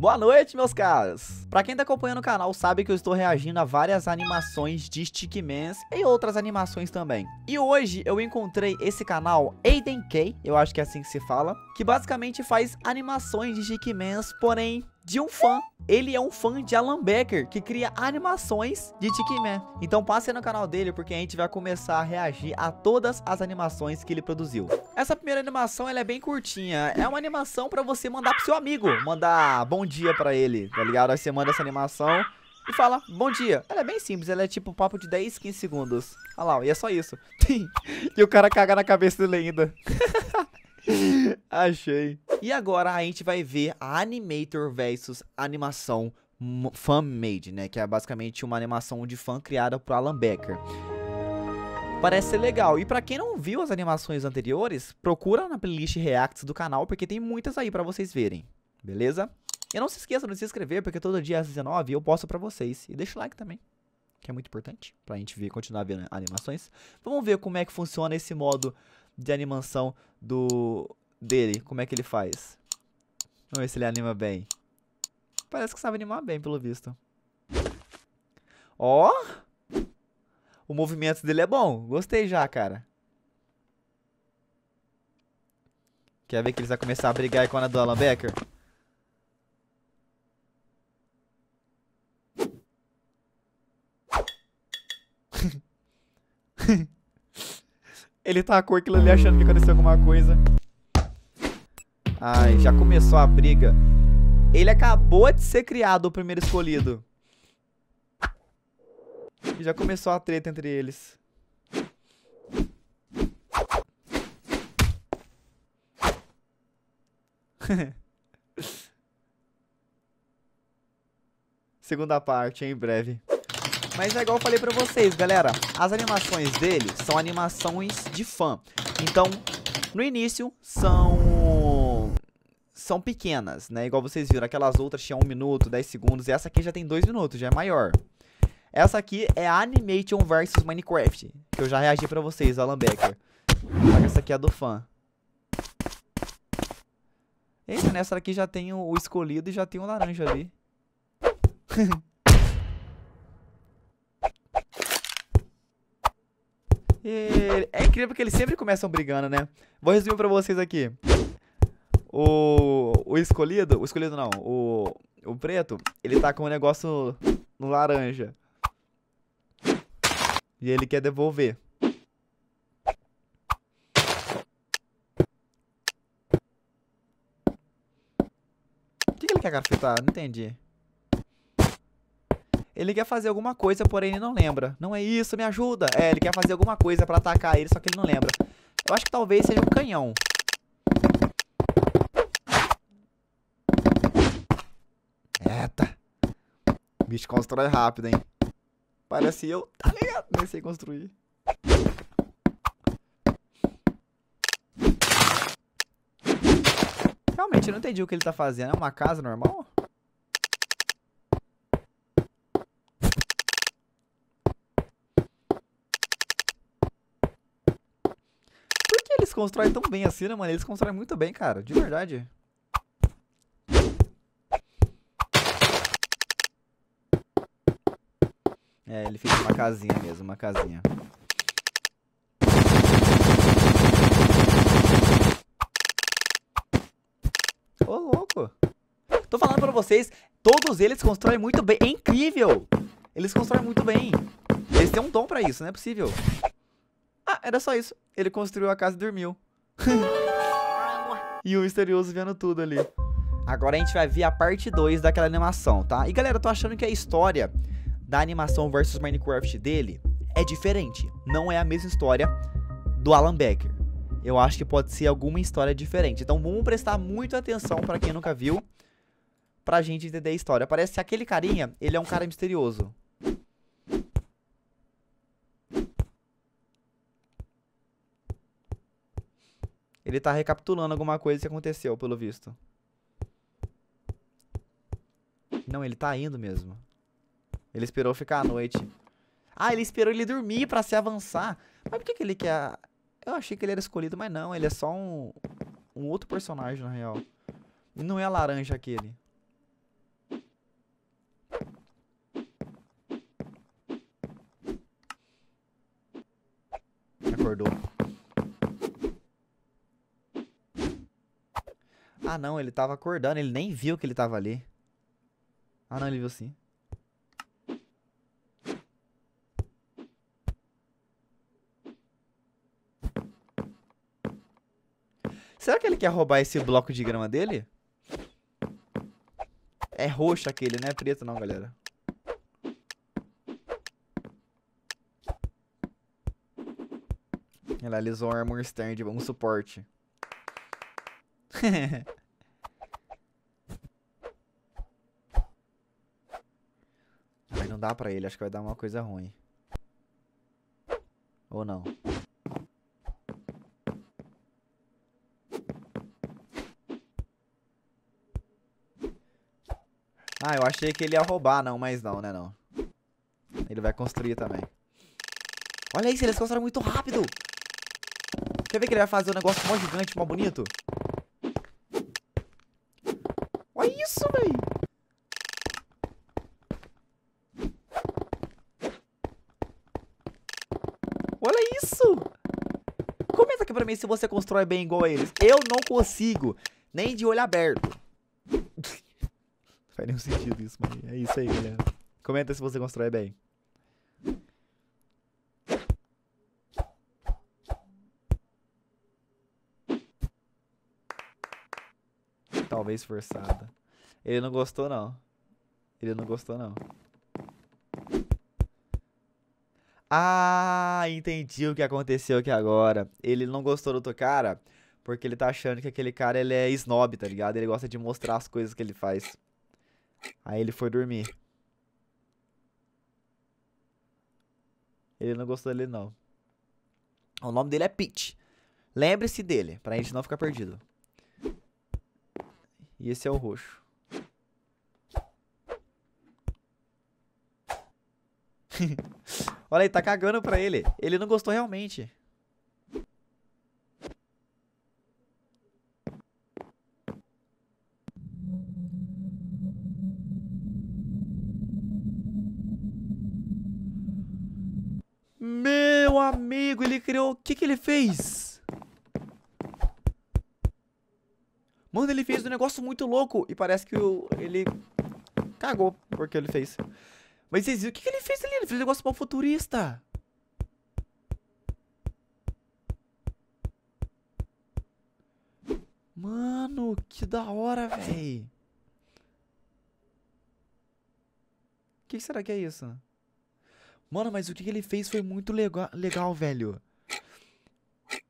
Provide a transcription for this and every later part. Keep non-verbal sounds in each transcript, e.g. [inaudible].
Boa noite, meus caras! Pra quem tá acompanhando o canal, sabe que eu estou reagindo a várias animações de Stickmans e outras animações também. E hoje eu encontrei esse canal, Aiden K, eu acho que é assim que se fala, que basicamente faz animações de Stickmans, porém de um fã. Ele é um fã de Alan Becker, que cria animações de Tiki Man. Então passe no canal dele, porque a gente vai começar a reagir a todas as animações que ele produziu. Essa primeira animação, ela é bem curtinha. É uma animação pra você mandar pro seu amigo. Mandar bom dia pra ele, tá ligado? Aí você manda essa animação e fala, bom dia. Ela é bem simples, ela é tipo um papo de 10, 15 segundos. Olha lá, e é só isso. [laughs] e o cara caga na cabeça dele ainda. [laughs] Achei. E agora a gente vai ver a Animator versus animação fan-made, né? Que é basicamente uma animação de fã criada por Alan Becker. Parece ser legal. E para quem não viu as animações anteriores, procura na playlist Reacts do canal, porque tem muitas aí para vocês verem. Beleza? E não se esqueça de se inscrever, porque todo dia às 19 eu posto para vocês. E deixa o like também, que é muito importante, pra gente ver, continuar vendo animações. Vamos ver como é que funciona esse modo de animação do dele, como é que ele faz. Vamos ver se ele anima bem. Parece que sabe animar bem, pelo visto. Ó! Oh! O movimento dele é bom. Gostei já, cara. Quer ver que eles vão começar a brigar com a do Alan Becker? [laughs] ele tá a cor que ele tá achando que aconteceu alguma coisa. Ai, já começou a briga. Ele acabou de ser criado, o primeiro escolhido. já começou a treta entre eles. [laughs] Segunda parte, em breve. Mas é igual eu falei pra vocês, galera. As animações dele são animações de fã. Então, no início, são são pequenas, né? Igual vocês viram, aquelas outras tinham 1 minuto, 10 segundos, e essa aqui já tem 2 minutos, já é maior. Essa aqui é Animation versus Minecraft, que eu já reagi pra vocês, Alan Becker. Só que essa aqui é a do fã. Eita, nessa né? aqui já tem o escolhido e já tem o laranja ali. [laughs] é incrível que eles sempre começam brigando, né? Vou resumir pra vocês aqui o, o escolhido, o escolhido não, o, o preto, ele tá com um negócio no laranja. E ele quer devolver. O que, que ele quer grafitar? Não entendi. Ele quer fazer alguma coisa, porém ele não lembra. Não é isso, me ajuda. É, ele quer fazer alguma coisa pra atacar ele, só que ele não lembra. Eu acho que talvez seja um canhão. bicho constrói rápido, hein? Parece eu, tá ligado? Nem sei construir. Realmente, eu não entendi o que ele tá fazendo. É uma casa normal? Por que eles constroem tão bem assim, né, mano? Eles constroem muito bem, cara. De verdade. É, ele fez uma casinha mesmo, uma casinha. Ô, louco. Tô falando pra vocês, todos eles constroem muito bem. É incrível. Eles constroem muito bem. Eles têm um dom pra isso, não é possível. Ah, era só isso. Ele construiu a casa e dormiu. [laughs] e o misterioso vendo tudo ali. Agora a gente vai ver a parte 2 daquela animação, tá? E galera, eu tô achando que a história da animação versus Minecraft dele é diferente. Não é a mesma história do Alan Becker. Eu acho que pode ser alguma história diferente. Então vamos prestar muita atenção para quem nunca viu, pra gente entender a história. Parece que aquele carinha, ele é um cara misterioso. Ele tá recapitulando alguma coisa que aconteceu, pelo visto. Não, ele tá indo mesmo. Ele esperou ficar à noite. Ah, ele esperou ele dormir para se avançar. Mas por que, que ele quer. Eu achei que ele era escolhido, mas não. Ele é só um. Um outro personagem, na real. Não é a laranja aquele. Acordou. Ah, não, ele tava acordando. Ele nem viu que ele tava ali. Ah, não, ele viu sim. Será que ele quer roubar esse bloco de grama dele? É roxo aquele, não é preto não, galera. Ela alisou um armor stand, um suporte. [laughs] Mas não dá pra ele, acho que vai dar uma coisa ruim. Ou não. Ah, eu achei que ele ia roubar, não, mas não, né, não. Ele vai construir também. Olha isso, eles construíram muito rápido. Quer ver que ele vai fazer um negócio mó gigante, mó bonito? Olha isso, véi. Olha isso. Comenta aqui pra mim se você constrói bem igual a eles. Eu não consigo, nem de olho aberto faz nenhum sentido isso, mas é isso aí, galera. Comenta se você constrói bem. Talvez forçada. Ele não gostou, não. Ele não gostou, não. Ah, entendi o que aconteceu aqui agora. Ele não gostou do outro cara porque ele tá achando que aquele cara ele é snob, tá ligado? Ele gosta de mostrar as coisas que ele faz. Aí ele foi dormir. Ele não gostou dele, não. O nome dele é Pete. Lembre-se dele, pra gente não ficar perdido. E esse é o roxo. [laughs] Olha aí, tá cagando pra ele. Ele não gostou realmente. amigo, ele criou... O que que ele fez? Mano, ele fez um negócio muito louco. E parece que o... ele cagou porque ele fez. Mas vocês viram o que, que ele fez ali? Ele fez um negócio mal futurista. Mano, que da hora, véi. O que será que é isso? Mano, mas o que ele fez foi muito legal, legal velho.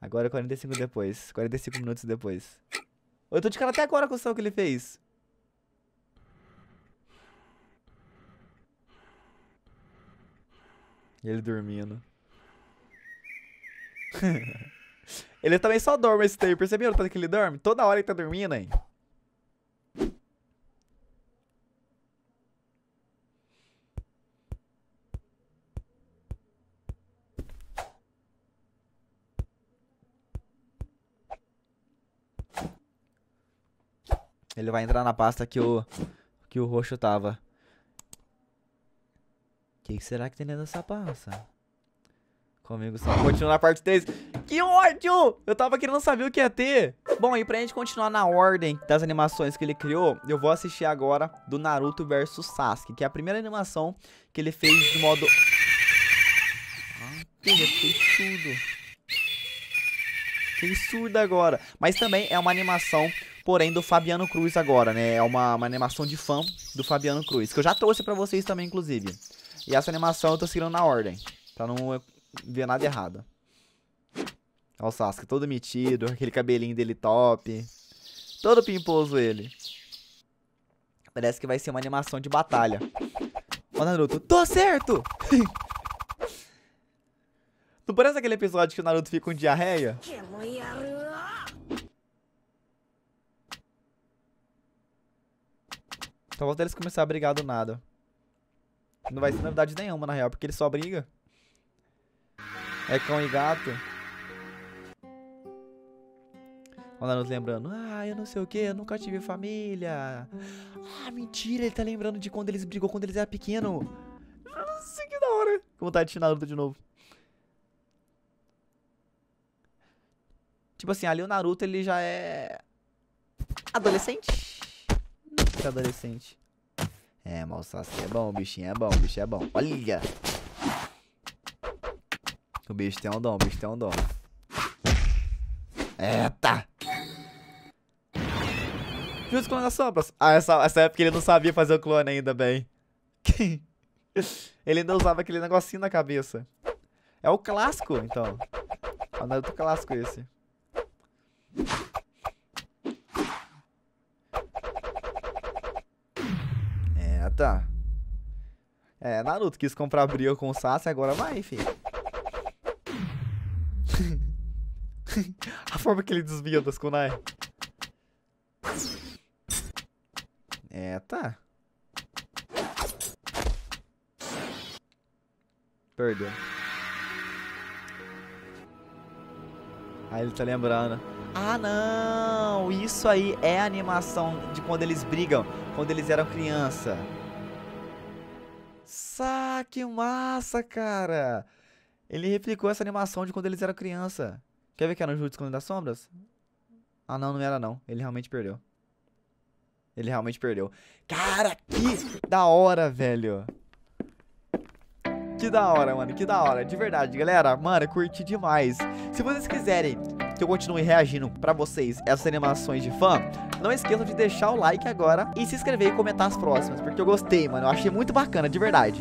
Agora 45 depois. 45 minutos depois. Eu tô de cara até agora com o som que ele fez. E ele dormindo. [laughs] ele também só dorme esse tempo, perceberam tanto que ele dorme? Toda hora ele tá dormindo, hein? Ele vai entrar na pasta que o, que o roxo tava. O que, que, será que tem dentro dessa pasta? Comigo só continua na parte 3. Que ódio! Eu tava querendo saber o que ia ter. Bom, e pra gente continuar na ordem das animações que ele criou, eu vou assistir agora do Naruto vs Sasuke, que é a primeira animação que ele fez de modo... Ah, porra, fez tudo. Fiquei surdo agora. Mas também é uma animação porém do Fabiano Cruz agora, né? É uma, uma animação de fã do Fabiano Cruz, que eu já trouxe para vocês também, inclusive. E essa animação eu tô seguindo na ordem, pra não ver nada errado. Olha o Sasuke todo metido, aquele cabelinho dele top. Todo pimposo ele. Parece que vai ser uma animação de batalha. Ó Naruto, tô certo! [laughs] não parece aquele episódio que o Naruto fica com diarreia? Então volta eles começar a brigar do nada. Não vai ser novidade nenhuma, na real, porque ele só briga. É cão e gato. Olha nos lembrando. Ah, eu não sei o que, eu nunca tive família. Ah, mentira, ele tá lembrando de quando eles brigou quando eles eram pequeno. Nossa, que da hora. Com vontade de Naruto de novo. Tipo assim, ali o Naruto ele já é adolescente ficar adolescente. É, mal Saci é bom, o bichinho é bom, o bicho é bom. Olha! O bicho tem um dom, o bicho tem um dom. Eita! Justo clone das sombras. Ah, essa, essa época ele não sabia fazer o clone ainda bem. [laughs] ele ainda usava aquele negocinho na cabeça. É o clássico, então. É o clássico esse. Naruta. É, Naruto quis comprar briga com o Sasuke, agora vai, filho. [laughs] A forma que ele desvia das kunai. É, tá. Perdeu. Aí ele tá lembrando. Ah, não! Isso aí é a animação de quando eles brigam, quando eles eram criança que massa, cara! Ele replicou essa animação de quando eles eram criança. Quer ver que era no Jutsu Clone das Sombras? Ah, não, não era não. Ele realmente perdeu. Ele realmente perdeu. Cara, que da hora, velho. Que da hora, mano. Que da hora. De verdade, galera. Mano, curti demais. Se vocês quiserem que eu continue reagindo pra vocês essas animações de fã, não esqueçam de deixar o like agora e se inscrever e comentar as próximas, porque eu gostei, mano. Eu achei muito bacana, de verdade.